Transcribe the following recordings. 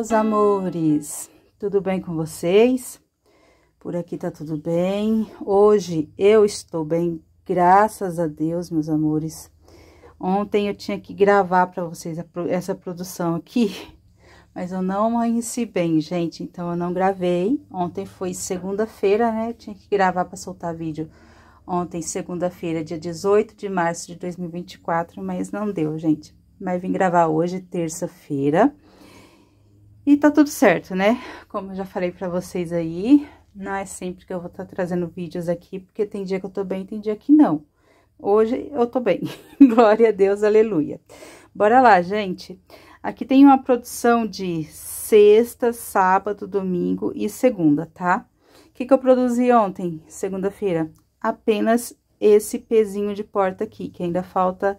meus amores! Tudo bem com vocês? Por aqui tá tudo bem. Hoje eu estou bem, graças a Deus, meus amores. Ontem eu tinha que gravar para vocês essa produção aqui, mas eu não amanheci bem, gente, então eu não gravei. Ontem foi segunda-feira, né? Eu tinha que gravar para soltar vídeo ontem, segunda-feira, dia 18 de março de 2024, mas não deu, gente. Mas vim gravar hoje, terça-feira. E tá tudo certo, né? Como eu já falei pra vocês aí, não é sempre que eu vou estar tá trazendo vídeos aqui, porque tem dia que eu tô bem, tem dia que não. Hoje eu tô bem. Glória a Deus, aleluia. Bora lá, gente. Aqui tem uma produção de sexta, sábado, domingo e segunda, tá? O que, que eu produzi ontem, segunda-feira? Apenas esse pezinho de porta aqui, que ainda falta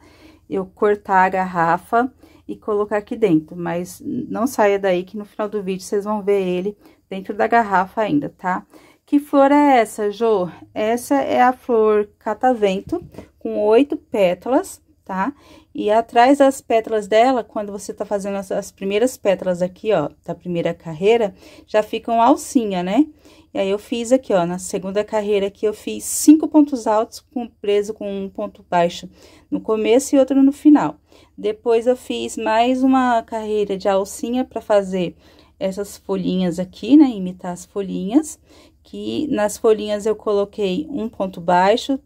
eu cortar a garrafa e colocar aqui dentro, mas não saia daí que no final do vídeo vocês vão ver ele dentro da garrafa ainda, tá? Que flor é essa, Jô? Essa é a flor catavento, com oito pétalas, tá? E atrás das pétalas dela, quando você tá fazendo as, as primeiras pétalas aqui, ó, da primeira carreira, já ficam alcinha, né? E aí, eu fiz aqui, ó, na segunda carreira aqui, eu fiz cinco pontos altos com preso com um ponto baixo no começo e outro no final. Depois, eu fiz mais uma carreira de alcinha para fazer essas folhinhas aqui, né, imitar as folhinhas, que nas folhinhas eu coloquei um ponto baixo,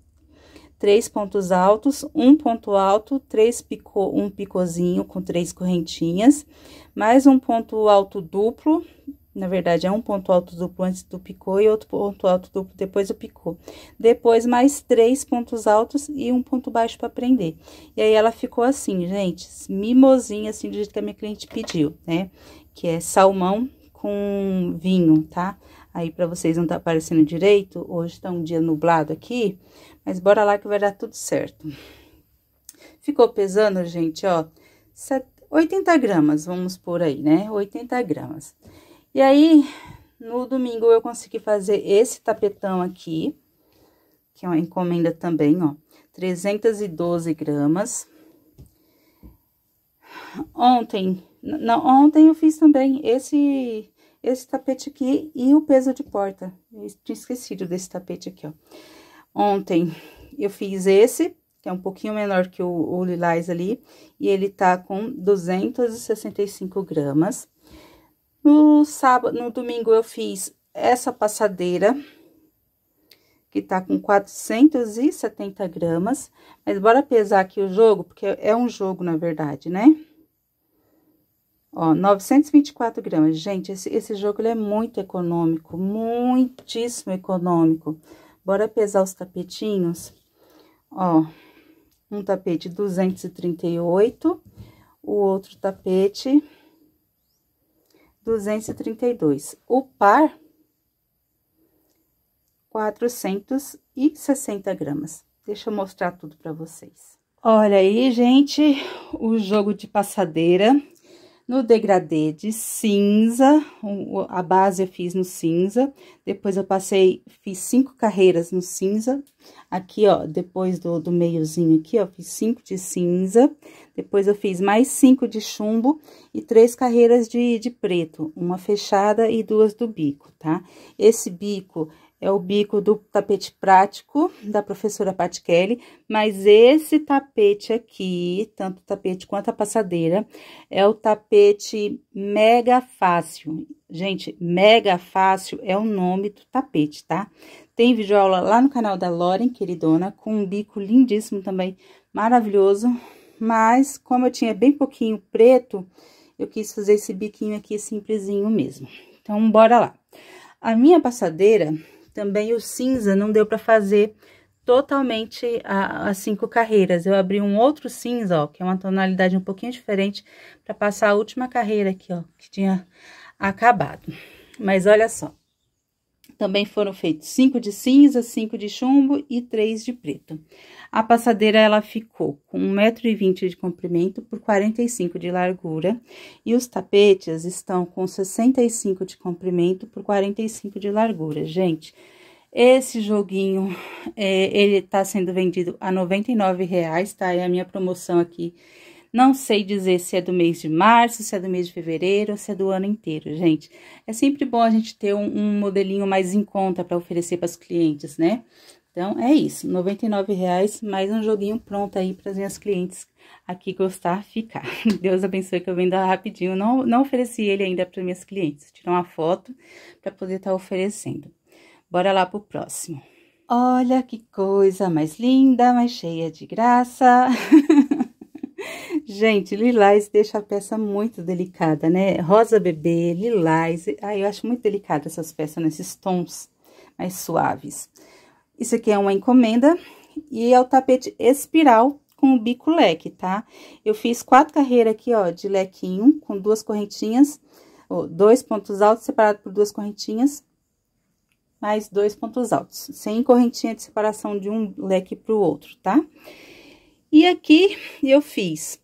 três pontos altos, um ponto alto, três picô, um picôzinho com três correntinhas, mais um ponto alto duplo, na verdade, é um ponto alto duplo antes do picô e outro ponto alto duplo depois do picô. Depois, mais três pontos altos e um ponto baixo para prender. E aí, ela ficou assim, gente, mimosinha, assim, do jeito que a minha cliente pediu, né? Que é salmão com vinho, tá? Aí, para vocês não tá aparecendo direito, hoje tá um dia nublado aqui, mas bora lá que vai dar tudo certo. Ficou pesando, gente, ó, 80 gramas, vamos por aí, né? 80 gramas. E aí, no domingo, eu consegui fazer esse tapetão aqui, que é uma encomenda também, ó, 312 gramas. Ontem, não, ontem eu fiz também esse, esse tapete aqui e o peso de porta. Eu tinha esquecido desse tapete aqui, ó. Ontem eu fiz esse, que é um pouquinho menor que o, o lilás ali, e ele tá com 265 gramas. No sábado, no domingo eu fiz essa passadeira, que tá com 470 gramas, mas bora pesar aqui o jogo, porque é um jogo, na verdade, né? Ó, 924 gramas. Gente, esse, esse jogo ele é muito econômico, muitíssimo econômico. Bora pesar os tapetinhos? Ó, um tapete 238, o outro tapete 232. O par, 460 gramas. Deixa eu mostrar tudo para vocês. Olha aí, gente, o jogo de passadeira no degradê de cinza, a base eu fiz no cinza, depois eu passei, fiz cinco carreiras no cinza, aqui, ó, depois do, do meiozinho aqui, ó, fiz cinco de cinza, depois eu fiz mais cinco de chumbo e três carreiras de, de preto, uma fechada e duas do bico, tá? Esse bico é o bico do tapete prático da professora Pat Kelly, mas esse tapete aqui, tanto o tapete quanto a passadeira, é o tapete mega fácil. Gente, mega fácil é o nome do tapete, tá? Tem videoaula lá no canal da Loren, queridona, com um bico lindíssimo também, maravilhoso. Mas, como eu tinha bem pouquinho preto, eu quis fazer esse biquinho aqui simplesinho mesmo. Então, bora lá. A minha passadeira, também o cinza não deu para fazer totalmente as cinco carreiras. Eu abri um outro cinza, ó, que é uma tonalidade um pouquinho diferente, para passar a última carreira aqui, ó, que tinha acabado. Mas olha só. Também foram feitos cinco de cinza, cinco de chumbo e três de preto. A passadeira, ela ficou com 1,20m de comprimento por 45 de largura. E os tapetes estão com 65 de comprimento por 45 de largura. Gente, esse joguinho, é, ele tá sendo vendido a R$ 99,00, tá? É a minha promoção aqui não sei dizer se é do mês de março, se é do mês de fevereiro ou se é do ano inteiro, gente. É sempre bom a gente ter um, um modelinho mais em conta para oferecer para os clientes, né? Então, é isso, R$ reais mais um joguinho pronto aí para as minhas clientes aqui gostar ficar. Deus abençoe que eu venda rapidinho, não, não ofereci ele ainda para minhas clientes. Tirar uma foto para poder estar tá oferecendo. Bora lá pro próximo. Olha que coisa mais linda, mais cheia de graça. Gente, lilás deixa a peça muito delicada, né? Rosa bebê, lilás, aí eu acho muito delicada essas peças nesses tons mais suaves. Isso aqui é uma encomenda e é o tapete espiral com o bico leque, tá? Eu fiz quatro carreiras aqui, ó, de lequinho, com duas correntinhas, ó, dois pontos altos separados por duas correntinhas, mais dois pontos altos, sem correntinha de separação de um leque pro outro, tá? E aqui eu fiz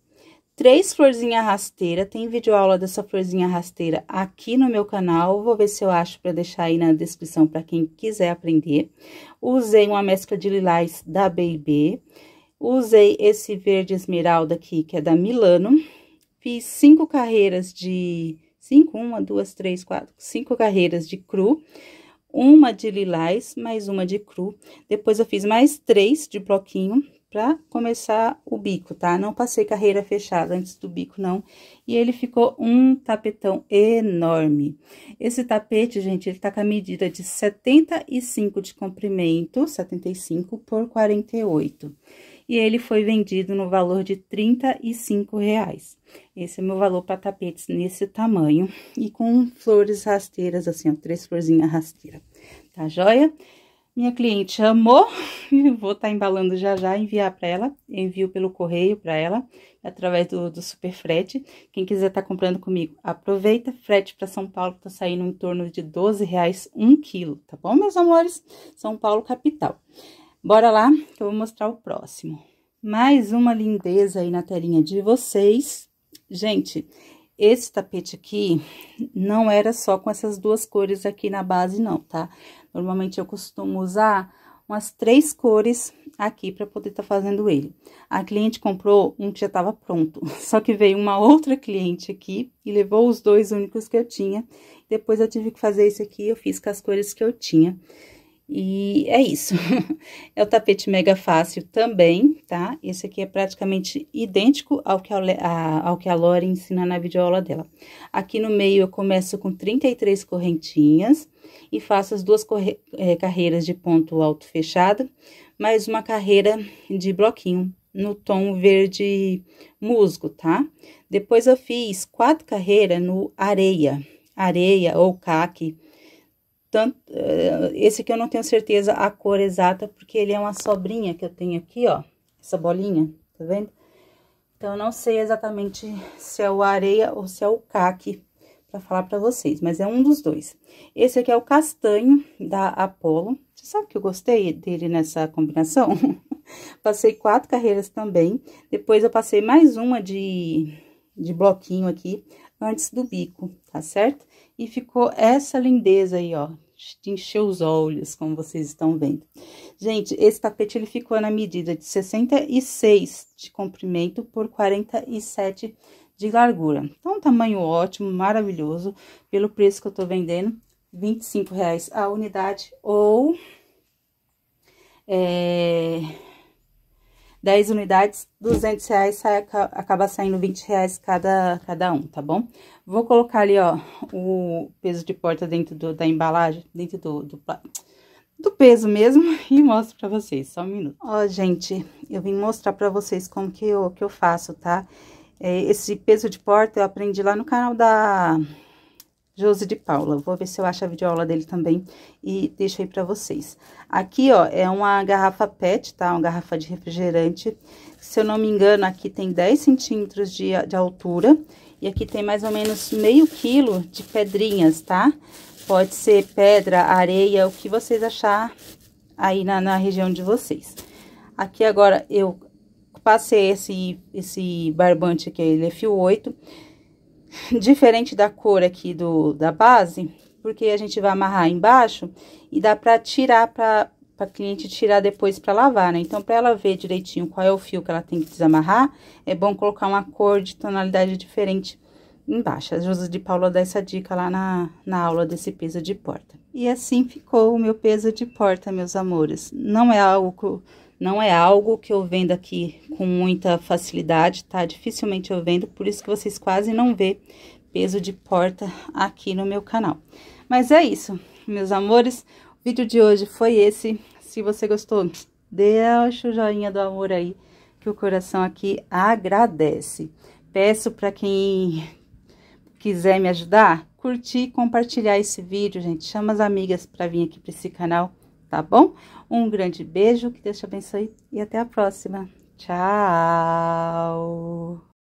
três florzinha rasteira, tem vídeo aula dessa florzinha rasteira aqui no meu canal, vou ver se eu acho para deixar aí na descrição para quem quiser aprender. Usei uma mescla de lilás da B&B, usei esse verde esmeralda aqui, que é da Milano, fiz cinco carreiras de... cinco, uma, duas, três, quatro, cinco carreiras de cru, uma de lilás, mais uma de cru, depois eu fiz mais três de bloquinho, para começar o bico, tá? Não passei carreira fechada antes do bico, não. E ele ficou um tapetão enorme. Esse tapete, gente, ele tá com a medida de 75 de comprimento, 75 por 48. E ele foi vendido no valor de 35 reais. Esse é meu valor para tapetes nesse tamanho. E com flores rasteiras, assim, ó, três florzinhas rasteiras, tá joia? Minha cliente amou, vou estar tá embalando já já, enviar para ela, envio pelo correio para ela, através do, do super frete. Quem quiser estar tá comprando comigo, aproveita, frete para São Paulo, tá saindo em torno de 12 reais um quilo, tá bom, meus amores? São Paulo, capital. Bora lá, que eu vou mostrar o próximo. Mais uma lindeza aí na telinha de vocês. Gente, esse tapete aqui não era só com essas duas cores aqui na base, não, tá? Tá? Normalmente eu costumo usar umas três cores aqui para poder estar tá fazendo ele. A cliente comprou um que já estava pronto, só que veio uma outra cliente aqui e levou os dois únicos que eu tinha. Depois eu tive que fazer isso aqui, eu fiz com as cores que eu tinha. E é isso. é o tapete mega fácil também, tá? Esse aqui é praticamente idêntico ao que a, a, ao que a Lore ensina na videoaula dela. Aqui no meio eu começo com 33 correntinhas e faço as duas corre, é, carreiras de ponto alto fechado, mais uma carreira de bloquinho no tom verde musgo, tá? Depois eu fiz quatro carreiras no areia, areia ou caque, tanto, eh, esse aqui eu não tenho certeza a cor exata, porque ele é uma sobrinha que eu tenho aqui, ó. Essa bolinha, tá vendo? Então, eu não sei exatamente se é o areia ou se é o caque para falar para vocês, mas é um dos dois. Esse aqui é o castanho da Apollo. Você sabe que eu gostei dele nessa combinação? passei quatro carreiras também. Depois, eu passei mais uma de, de bloquinho aqui, antes do bico, tá certo? e ficou essa lindeza aí, ó, encheu os olhos, como vocês estão vendo. Gente, esse tapete ele ficou na medida de 66 de comprimento por 47 de largura. Então, um tamanho ótimo, maravilhoso, pelo preço que eu tô vendendo, 25 reais a unidade ou é, 10 unidades, 200 reais, sai, acaba saindo 20 reais cada, cada um, tá bom? Vou colocar ali, ó, o peso de porta dentro do, da embalagem, dentro do, do, do peso mesmo, e mostro pra vocês, só um minuto. Ó, gente, eu vim mostrar pra vocês como que eu, que eu faço, tá? É, esse peso de porta eu aprendi lá no canal da Josi de Paula. Vou ver se eu acho a videoaula dele também e deixo aí para vocês. Aqui, ó, é uma garrafa PET, tá? Uma garrafa de refrigerante. Se eu não me engano, aqui tem 10 centímetros de, de altura. E aqui tem mais ou menos meio quilo de pedrinhas, tá? Pode ser pedra, areia, o que vocês achar aí na, na região de vocês. Aqui agora eu passei esse, esse barbante aqui, ele é fio 8 diferente da cor aqui do, da base, porque a gente vai amarrar embaixo e dá para tirar, para a cliente tirar depois para lavar, né? Então, para ela ver direitinho qual é o fio que ela tem que desamarrar, é bom colocar uma cor de tonalidade diferente embaixo. A Josa de Paula dá essa dica lá na, na aula desse peso de porta. E assim ficou o meu peso de porta, meus amores. Não é algo não é algo que eu vendo aqui com muita facilidade, tá? Dificilmente eu vendo, por isso que vocês quase não vê peso de porta aqui no meu canal. Mas é isso, meus amores. O vídeo de hoje foi esse. Se você gostou, deixa o joinha do amor aí, que o coração aqui agradece. Peço para quem quiser me ajudar, curtir e compartilhar esse vídeo, gente. Chama as amigas para vir aqui para esse canal, tá bom? Um grande beijo, que Deus te abençoe e até a próxima. Tchau!